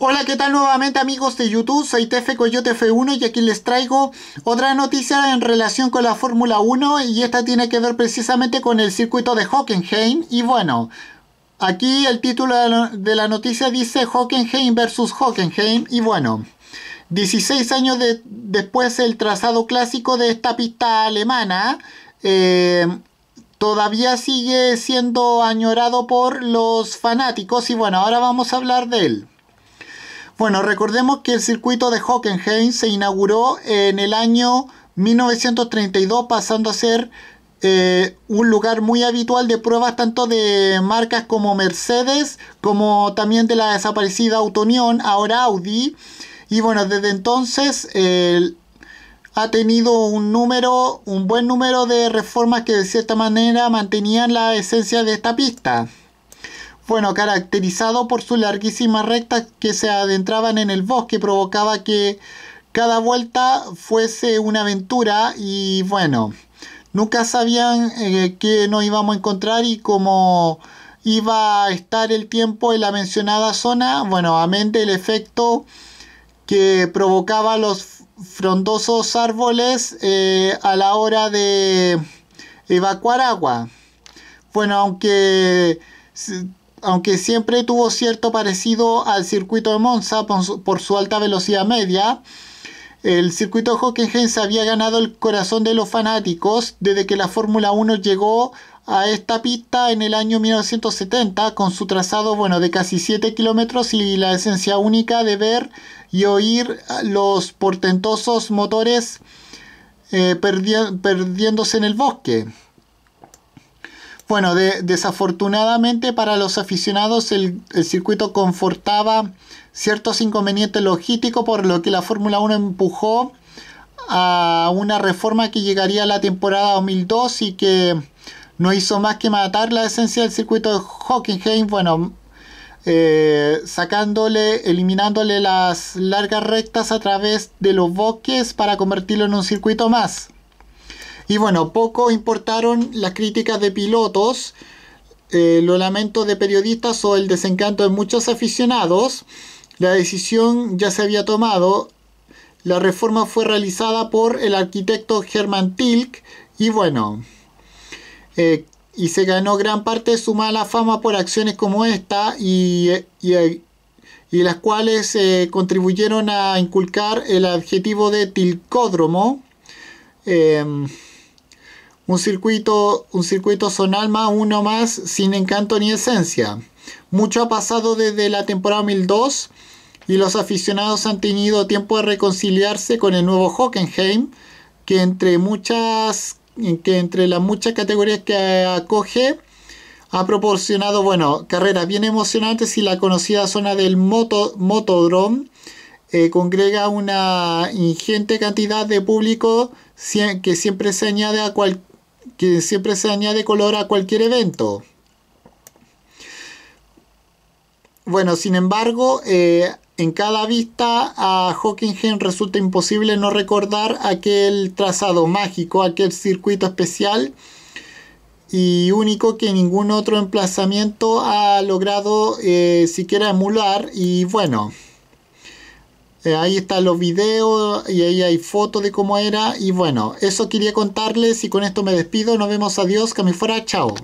Hola, ¿qué tal nuevamente amigos de YouTube? Soy Tefe Coyote F1 y aquí les traigo otra noticia en relación con la Fórmula 1 y esta tiene que ver precisamente con el circuito de Hockenheim y bueno, aquí el título de la noticia dice Hockenheim versus Hockenheim y bueno, 16 años después el trazado clásico de esta pista alemana eh, todavía sigue siendo añorado por los fanáticos y bueno, ahora vamos a hablar de él. Bueno, recordemos que el circuito de Hockenheim se inauguró en el año 1932 pasando a ser eh, un lugar muy habitual de pruebas tanto de marcas como Mercedes, como también de la desaparecida Autonión, ahora Audi. Y bueno, desde entonces ha tenido un número, un buen número de reformas que de cierta manera mantenían la esencia de esta pista bueno, caracterizado por sus larguísimas rectas que se adentraban en el bosque, provocaba que cada vuelta fuese una aventura y bueno, nunca sabían que eh, qué nos íbamos a encontrar y cómo iba a estar el tiempo en la mencionada zona, bueno, amén del efecto que provocaban los frondosos árboles eh, a la hora de evacuar agua. Bueno, aunque aunque siempre tuvo cierto parecido al circuito de Monza por su alta velocidad media, el circuito de Hockenheim se había ganado el corazón de los fanáticos desde que la Fórmula 1 llegó a esta pista en el año 1970 con su trazado bueno, de casi 7 kilómetros y la esencia única de ver y oír los portentosos motores eh, perdiéndose en el bosque. Bueno, desafortunadamente para los aficionados el, circuito confortaba ciertos inconvenientes logísticos, por lo que la Fórmula 1 empujó a una reforma que llegaría a la temporada 2002 y que no hizo más que matar la esencia del circuito de Hockenheim, bueno, eh, sacándole, eliminándole las largas rectas a través de los bosques para convertirlo en un circuito más. Y bueno, poco importaron las críticas de pilotos, eh, los lamentos de periodistas o el desencanto de muchos aficionados. La decisión ya se había tomado. La reforma fue realizada por el arquitecto Germán Tilk y bueno, eh, y se ganó gran parte de su mala fama por acciones como esta y, las cuales eh, contribuyeron a inculcar el adjetivo de tilcódromo. Un circuito, un circuito son alma, uno más, sin encanto ni esencia. Mucho ha pasado desde la temporada 2002. y los aficionados han tenido tiempo de reconciliarse con el nuevo Hockenheim, que entre muchas que entre las muchas categorías que acoge ha proporcionado, bueno, carreras bien emocionantes y la conocida zona del moto, Motodrome eh, congrega una ingente cantidad de público que siempre se añade a, cualquier que siempre se añade color a cualquier evento. Bueno, sin embargo, eh, en cada vista a Hockenheim resulta imposible no recordar aquel trazado mágico, aquel circuito especial y único que ningún otro emplazamiento ha logrado eh, siquiera emular y bueno. Eh, ahí están los videos y ahí hay fotos de cómo era. Y bueno, eso quería contarles y con esto me despido. Nos vemos, adiós, que me fuera, chao.